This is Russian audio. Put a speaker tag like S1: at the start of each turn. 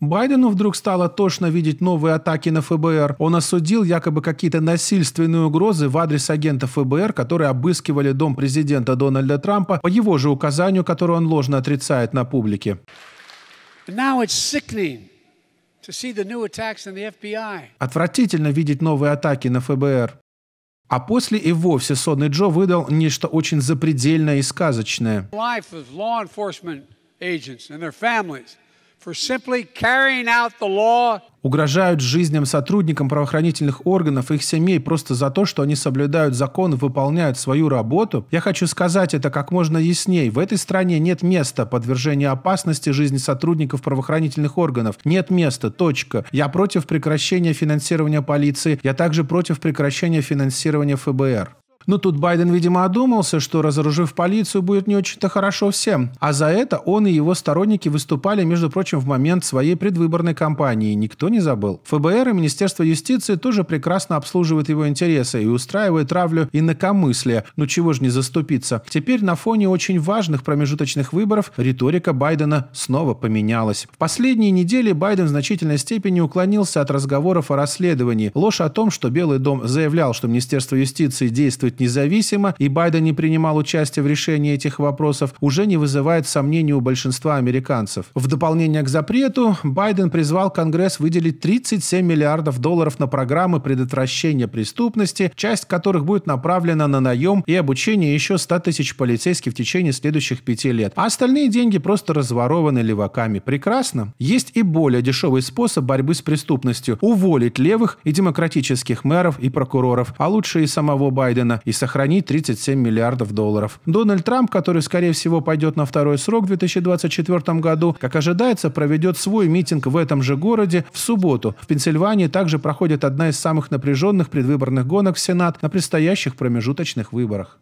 S1: Байдену вдруг стало тошно видеть новые атаки на ФБР. Он осудил якобы какие-то насильственные угрозы в адрес агента ФБР, которые обыскивали дом президента Дональда Трампа по его же указанию, которое он ложно отрицает на публике.
S2: Отвратительно
S1: видеть новые атаки на ФБР. А после и вовсе сонный Джо выдал нечто очень запредельное и сказочное угрожают жизням сотрудникам правоохранительных органов и их семей просто за то, что они соблюдают закон и выполняют свою работу, я хочу сказать это как можно ясней. В этой стране нет места подвержения опасности жизни сотрудников правоохранительных органов. Нет места. Точка. Я против прекращения финансирования полиции. Я также против прекращения финансирования ФБР. Но тут Байден, видимо, одумался, что разоружив полицию будет не очень-то хорошо всем. А за это он и его сторонники выступали, между прочим, в момент своей предвыборной кампании. Никто не забыл. ФБР и Министерство юстиции тоже прекрасно обслуживают его интересы и устраивают травлю инакомыслия. Ну чего ж не заступиться. Теперь на фоне очень важных промежуточных выборов риторика Байдена снова поменялась. В последние недели Байден в значительной степени уклонился от разговоров о расследовании. Ложь о том, что Белый дом заявлял, что Министерство юстиции действует действует независимо, и Байден не принимал участия в решении этих вопросов, уже не вызывает сомнений у большинства американцев. В дополнение к запрету, Байден призвал Конгресс выделить 37 миллиардов долларов на программы предотвращения преступности, часть которых будет направлена на наем и обучение еще 100 тысяч полицейских в течение следующих пяти лет. А остальные деньги просто разворованы леваками. Прекрасно. Есть и более дешевый способ борьбы с преступностью – уволить левых и демократических мэров и прокуроров, а лучше и самого Байдена и сохранить 37 миллиардов долларов. Дональд Трамп, который, скорее всего, пойдет на второй срок в 2024 году, как ожидается, проведет свой митинг в этом же городе в субботу. В Пенсильвании также проходит одна из самых напряженных предвыборных гонок в Сенат на предстоящих промежуточных выборах.